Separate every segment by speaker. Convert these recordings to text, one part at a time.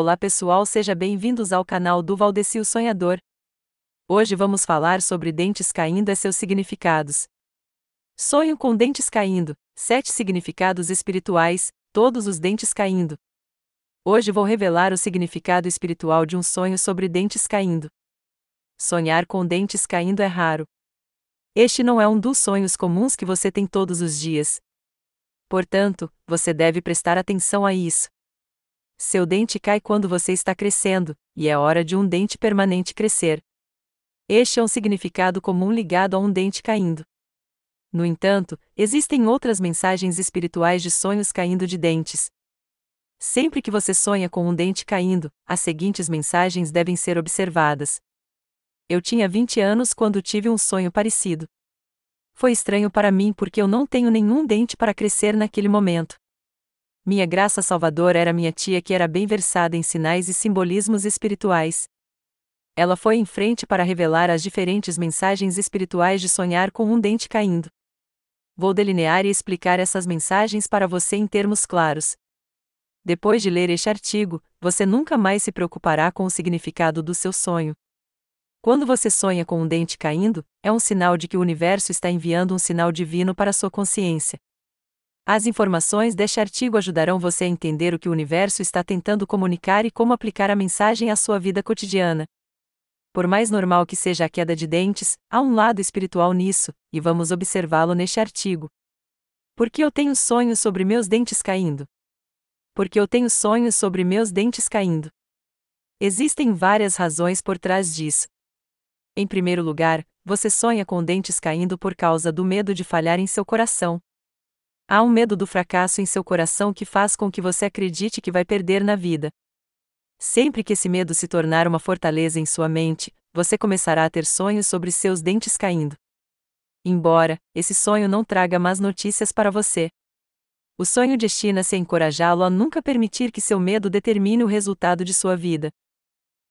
Speaker 1: Olá pessoal, seja bem-vindos ao canal do Valdecio Sonhador. Hoje vamos falar sobre dentes caindo e seus significados. Sonho com dentes caindo, sete significados espirituais, todos os dentes caindo. Hoje vou revelar o significado espiritual de um sonho sobre dentes caindo. Sonhar com dentes caindo é raro. Este não é um dos sonhos comuns que você tem todos os dias. Portanto, você deve prestar atenção a isso. Seu dente cai quando você está crescendo, e é hora de um dente permanente crescer. Este é um significado comum ligado a um dente caindo. No entanto, existem outras mensagens espirituais de sonhos caindo de dentes. Sempre que você sonha com um dente caindo, as seguintes mensagens devem ser observadas. Eu tinha 20 anos quando tive um sonho parecido. Foi estranho para mim porque eu não tenho nenhum dente para crescer naquele momento. Minha graça salvadora era minha tia que era bem versada em sinais e simbolismos espirituais. Ela foi em frente para revelar as diferentes mensagens espirituais de sonhar com um dente caindo. Vou delinear e explicar essas mensagens para você em termos claros. Depois de ler este artigo, você nunca mais se preocupará com o significado do seu sonho. Quando você sonha com um dente caindo, é um sinal de que o universo está enviando um sinal divino para sua consciência. As informações deste artigo ajudarão você a entender o que o universo está tentando comunicar e como aplicar a mensagem à sua vida cotidiana. Por mais normal que seja a queda de dentes, há um lado espiritual nisso, e vamos observá-lo neste artigo. Por que eu tenho sonhos sobre meus dentes caindo? Porque eu tenho sonhos sobre meus dentes caindo. Existem várias razões por trás disso. Em primeiro lugar, você sonha com dentes caindo por causa do medo de falhar em seu coração, Há um medo do fracasso em seu coração que faz com que você acredite que vai perder na vida. Sempre que esse medo se tornar uma fortaleza em sua mente, você começará a ter sonhos sobre seus dentes caindo. Embora esse sonho não traga más notícias para você, o sonho destina-se a encorajá-lo a nunca permitir que seu medo determine o resultado de sua vida.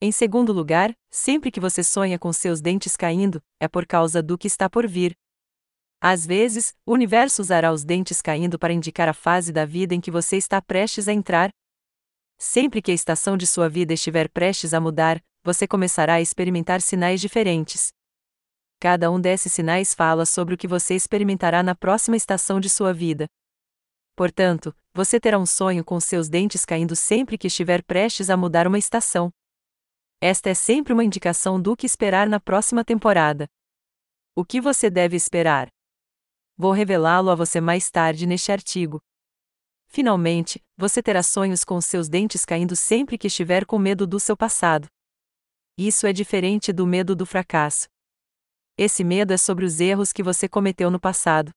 Speaker 1: Em segundo lugar, sempre que você sonha com seus dentes caindo, é por causa do que está por vir, às vezes, o universo usará os dentes caindo para indicar a fase da vida em que você está prestes a entrar. Sempre que a estação de sua vida estiver prestes a mudar, você começará a experimentar sinais diferentes. Cada um desses sinais fala sobre o que você experimentará na próxima estação de sua vida. Portanto, você terá um sonho com seus dentes caindo sempre que estiver prestes a mudar uma estação. Esta é sempre uma indicação do que esperar na próxima temporada. O que você deve esperar? Vou revelá-lo a você mais tarde neste artigo. Finalmente, você terá sonhos com seus dentes caindo sempre que estiver com medo do seu passado. Isso é diferente do medo do fracasso. Esse medo é sobre os erros que você cometeu no passado.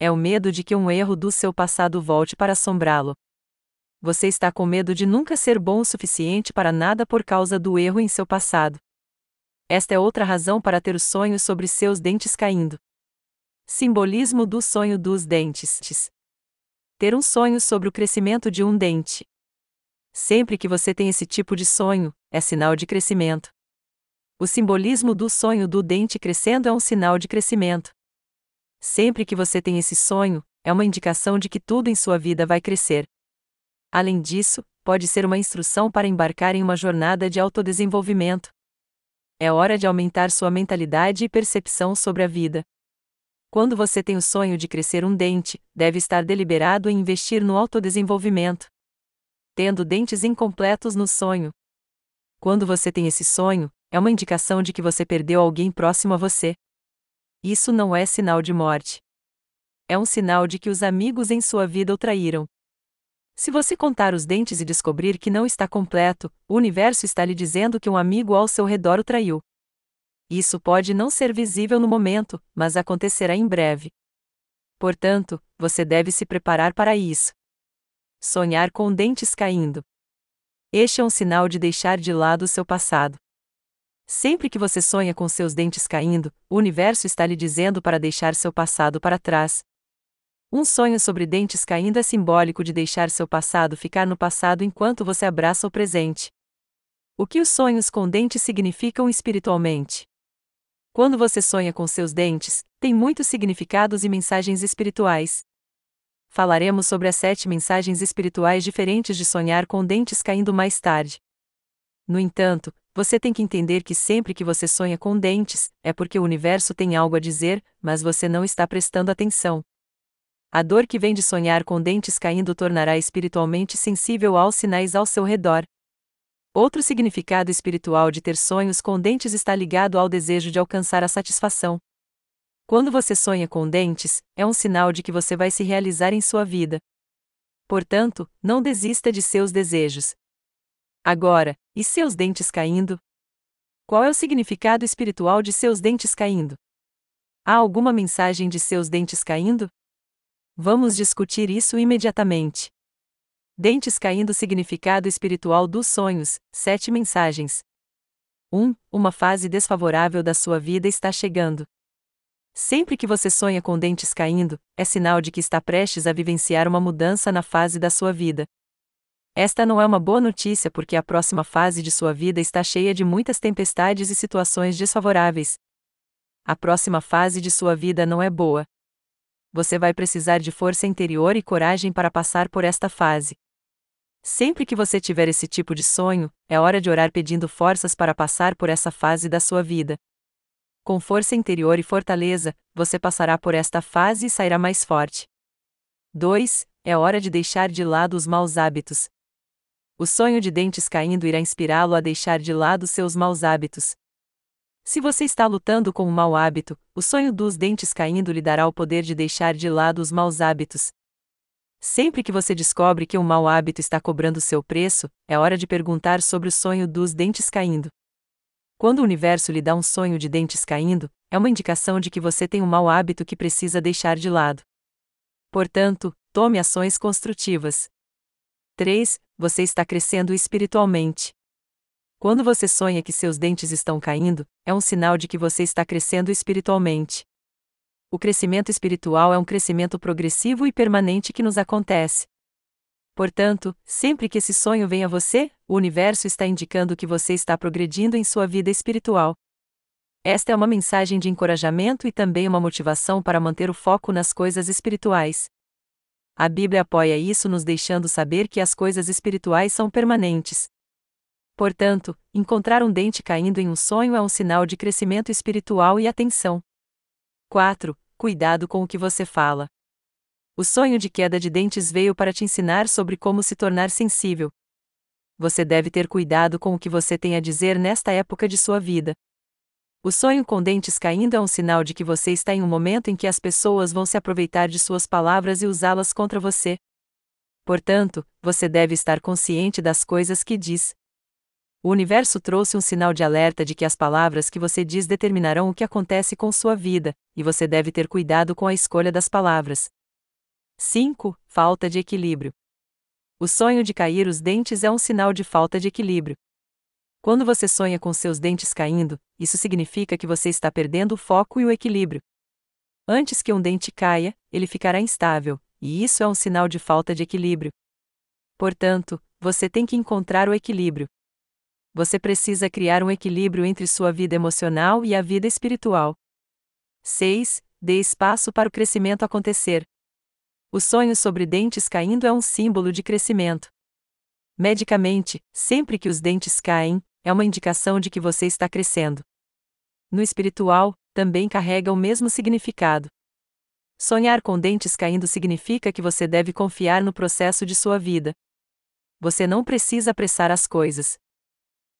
Speaker 1: É o medo de que um erro do seu passado volte para assombrá-lo. Você está com medo de nunca ser bom o suficiente para nada por causa do erro em seu passado. Esta é outra razão para ter os sonhos sobre seus dentes caindo. Simbolismo do sonho dos dentes. Ter um sonho sobre o crescimento de um dente. Sempre que você tem esse tipo de sonho, é sinal de crescimento. O simbolismo do sonho do dente crescendo é um sinal de crescimento. Sempre que você tem esse sonho, é uma indicação de que tudo em sua vida vai crescer. Além disso, pode ser uma instrução para embarcar em uma jornada de autodesenvolvimento. É hora de aumentar sua mentalidade e percepção sobre a vida. Quando você tem o sonho de crescer um dente, deve estar deliberado em investir no autodesenvolvimento. Tendo dentes incompletos no sonho. Quando você tem esse sonho, é uma indicação de que você perdeu alguém próximo a você. Isso não é sinal de morte. É um sinal de que os amigos em sua vida o traíram. Se você contar os dentes e descobrir que não está completo, o universo está lhe dizendo que um amigo ao seu redor o traiu. Isso pode não ser visível no momento, mas acontecerá em breve. Portanto, você deve se preparar para isso. Sonhar com dentes caindo. Este é um sinal de deixar de lado o seu passado. Sempre que você sonha com seus dentes caindo, o universo está lhe dizendo para deixar seu passado para trás. Um sonho sobre dentes caindo é simbólico de deixar seu passado ficar no passado enquanto você abraça o presente. O que os sonhos com dentes significam espiritualmente? Quando você sonha com seus dentes, tem muitos significados e mensagens espirituais. Falaremos sobre as sete mensagens espirituais diferentes de sonhar com dentes caindo mais tarde. No entanto, você tem que entender que sempre que você sonha com dentes, é porque o universo tem algo a dizer, mas você não está prestando atenção. A dor que vem de sonhar com dentes caindo tornará espiritualmente sensível aos sinais ao seu redor, Outro significado espiritual de ter sonhos com dentes está ligado ao desejo de alcançar a satisfação. Quando você sonha com dentes, é um sinal de que você vai se realizar em sua vida. Portanto, não desista de seus desejos. Agora, e seus dentes caindo? Qual é o significado espiritual de seus dentes caindo? Há alguma mensagem de seus dentes caindo? Vamos discutir isso imediatamente. Dentes caindo significado espiritual dos sonhos, sete mensagens. 1. Um, uma fase desfavorável da sua vida está chegando. Sempre que você sonha com dentes caindo, é sinal de que está prestes a vivenciar uma mudança na fase da sua vida. Esta não é uma boa notícia porque a próxima fase de sua vida está cheia de muitas tempestades e situações desfavoráveis. A próxima fase de sua vida não é boa. Você vai precisar de força interior e coragem para passar por esta fase. Sempre que você tiver esse tipo de sonho, é hora de orar pedindo forças para passar por essa fase da sua vida. Com força interior e fortaleza, você passará por esta fase e sairá mais forte. 2. É hora de deixar de lado os maus hábitos. O sonho de dentes caindo irá inspirá-lo a deixar de lado seus maus hábitos. Se você está lutando com um mau hábito, o sonho dos dentes caindo lhe dará o poder de deixar de lado os maus hábitos. Sempre que você descobre que um mau hábito está cobrando seu preço, é hora de perguntar sobre o sonho dos dentes caindo. Quando o universo lhe dá um sonho de dentes caindo, é uma indicação de que você tem um mau hábito que precisa deixar de lado. Portanto, tome ações construtivas. 3. Você está crescendo espiritualmente. Quando você sonha que seus dentes estão caindo, é um sinal de que você está crescendo espiritualmente. O crescimento espiritual é um crescimento progressivo e permanente que nos acontece. Portanto, sempre que esse sonho vem a você, o universo está indicando que você está progredindo em sua vida espiritual. Esta é uma mensagem de encorajamento e também uma motivação para manter o foco nas coisas espirituais. A Bíblia apoia isso nos deixando saber que as coisas espirituais são permanentes. Portanto, encontrar um dente caindo em um sonho é um sinal de crescimento espiritual e atenção. 4. Cuidado com o que você fala. O sonho de queda de dentes veio para te ensinar sobre como se tornar sensível. Você deve ter cuidado com o que você tem a dizer nesta época de sua vida. O sonho com dentes caindo é um sinal de que você está em um momento em que as pessoas vão se aproveitar de suas palavras e usá-las contra você. Portanto, você deve estar consciente das coisas que diz, o universo trouxe um sinal de alerta de que as palavras que você diz determinarão o que acontece com sua vida, e você deve ter cuidado com a escolha das palavras. 5. Falta de equilíbrio. O sonho de cair os dentes é um sinal de falta de equilíbrio. Quando você sonha com seus dentes caindo, isso significa que você está perdendo o foco e o equilíbrio. Antes que um dente caia, ele ficará instável, e isso é um sinal de falta de equilíbrio. Portanto, você tem que encontrar o equilíbrio você precisa criar um equilíbrio entre sua vida emocional e a vida espiritual. 6. Dê espaço para o crescimento acontecer. O sonho sobre dentes caindo é um símbolo de crescimento. Medicamente, sempre que os dentes caem, é uma indicação de que você está crescendo. No espiritual, também carrega o mesmo significado. Sonhar com dentes caindo significa que você deve confiar no processo de sua vida. Você não precisa apressar as coisas,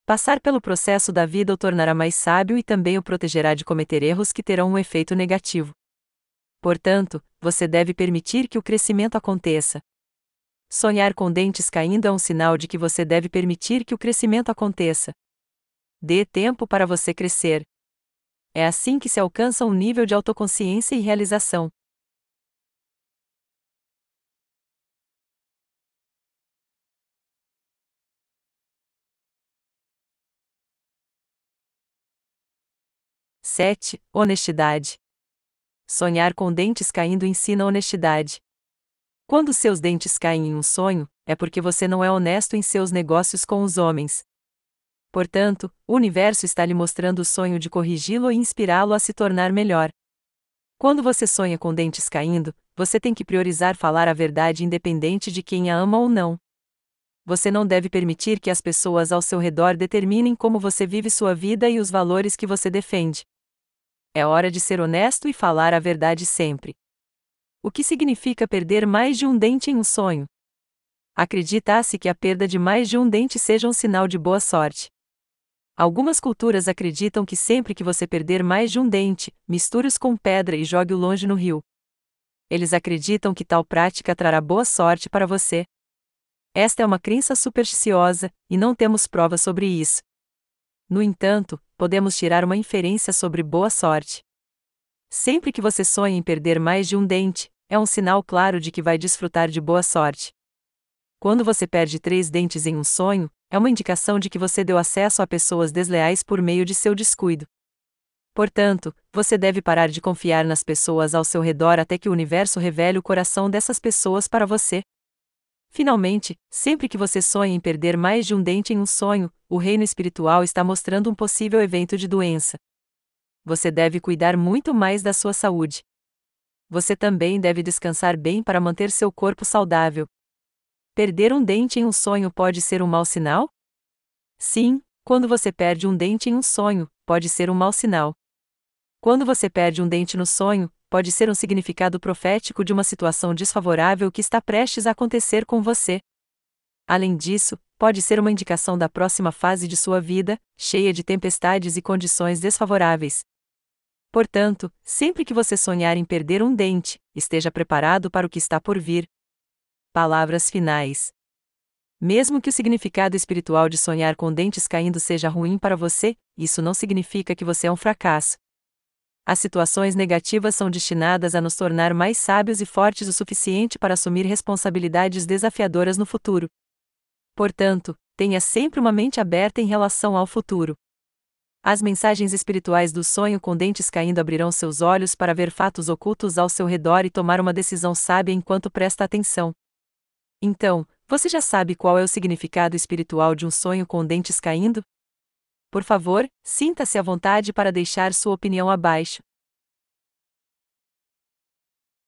Speaker 1: Passar pelo processo da vida o tornará mais sábio e também o protegerá de cometer erros que terão um efeito negativo. Portanto, você deve permitir que o crescimento aconteça. Sonhar com dentes caindo é um sinal de que você deve permitir que o crescimento aconteça. Dê tempo para você crescer. É assim que se alcança um nível de autoconsciência e realização. 7. Honestidade. Sonhar com dentes caindo ensina honestidade. Quando seus dentes caem em um sonho, é porque você não é honesto em seus negócios com os homens. Portanto, o universo está lhe mostrando o sonho de corrigi-lo e inspirá-lo a se tornar melhor. Quando você sonha com dentes caindo, você tem que priorizar falar a verdade independente de quem a ama ou não. Você não deve permitir que as pessoas ao seu redor determinem como você vive sua vida e os valores que você defende. É hora de ser honesto e falar a verdade sempre. O que significa perder mais de um dente em um sonho? Acredita-se que a perda de mais de um dente seja um sinal de boa sorte. Algumas culturas acreditam que sempre que você perder mais de um dente, misture-os com pedra e jogue-o longe no rio. Eles acreditam que tal prática trará boa sorte para você. Esta é uma crença supersticiosa, e não temos prova sobre isso. No entanto, podemos tirar uma inferência sobre boa sorte. Sempre que você sonha em perder mais de um dente, é um sinal claro de que vai desfrutar de boa sorte. Quando você perde três dentes em um sonho, é uma indicação de que você deu acesso a pessoas desleais por meio de seu descuido. Portanto, você deve parar de confiar nas pessoas ao seu redor até que o universo revele o coração dessas pessoas para você. Finalmente, sempre que você sonha em perder mais de um dente em um sonho, o reino espiritual está mostrando um possível evento de doença. Você deve cuidar muito mais da sua saúde. Você também deve descansar bem para manter seu corpo saudável. Perder um dente em um sonho pode ser um mau sinal? Sim, quando você perde um dente em um sonho, pode ser um mau sinal. Quando você perde um dente no sonho, pode ser um significado profético de uma situação desfavorável que está prestes a acontecer com você. Além disso, pode ser uma indicação da próxima fase de sua vida, cheia de tempestades e condições desfavoráveis. Portanto, sempre que você sonhar em perder um dente, esteja preparado para o que está por vir. Palavras finais. Mesmo que o significado espiritual de sonhar com dentes caindo seja ruim para você, isso não significa que você é um fracasso as situações negativas são destinadas a nos tornar mais sábios e fortes o suficiente para assumir responsabilidades desafiadoras no futuro. Portanto, tenha sempre uma mente aberta em relação ao futuro. As mensagens espirituais do sonho com dentes caindo abrirão seus olhos para ver fatos ocultos ao seu redor e tomar uma decisão sábia enquanto presta atenção. Então, você já sabe qual é o significado espiritual de um sonho com dentes caindo? Por favor, sinta-se à vontade para deixar sua opinião abaixo,